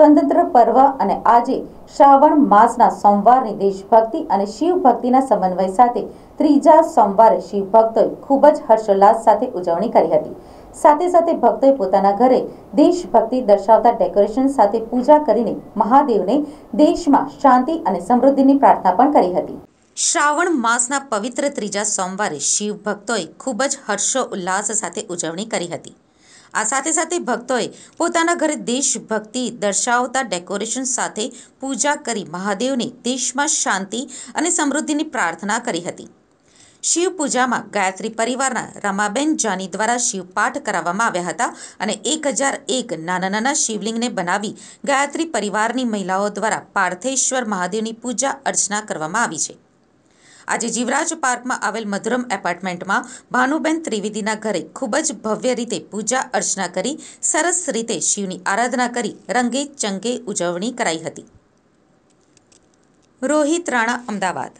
સ્વતંત્ર પર્વ અને આજે શ્રાવણ માસના સોમવારની દેશભક્તિ અને શિવભક્તિના સમન્વય સાથે ત્રીજા સોમવારે શિવભક્તોએ ખૂબ જ હર્ષોલ્લાસ સાથે ઉજવણી કરી હતી સાથે સાથે ભક્તોએ પોતાના ઘરે દેશભક્તિ દર્શાવતા ડેકોરેશન સાથે પૂજા કરીને મહાદેવને દેશમાં શાંતિ અને સમૃદ્ધિની પ્રાર્થના પણ કરી હતી શ્રાવણ માસના પવિત્ર ત્રીજા સોમવારે શિવભક્તોએ ખૂબ જ હર્ષો ઉલ્લાસ સાથે ઉજવણી કરી હતી આ સાથે સાથે ભક્તોએ પોતાના ઘરે દેશભક્તિ દર્શાવતા ડેકોરેશન સાથે પૂજા કરી મહાદેવને દેશમાં શાંતિ અને સમૃદ્ધિની પ્રાર્થના કરી હતી શિવ પૂજામાં ગાયત્રી પરિવારના રમાબેન જાની દ્વારા શિવપાઠ કરાવવામાં આવ્યા હતા અને એક હજાર એક નાના નાના શિવલિંગને બનાવી ગાયત્રી પરિવારની મહિલાઓ દ્વારા પાર્થેશ્વર મહાદેવની પૂજા અર્ચના કરવામાં આવી છે આજે જીવરાજ પાર્કમાં આવેલ મધુરમ એપાર્ટમેન્ટમાં ભાનુબેન ત્રિવેદીના ઘરે ખૂબ જ ભવ્ય રીતે પૂજા અર્ચના કરી સરસ રીતે શિવની આરાધના કરી રંગે ચંગે ઉજવણી કરાઈ હતી રોહિત રાણા અમદાવાદ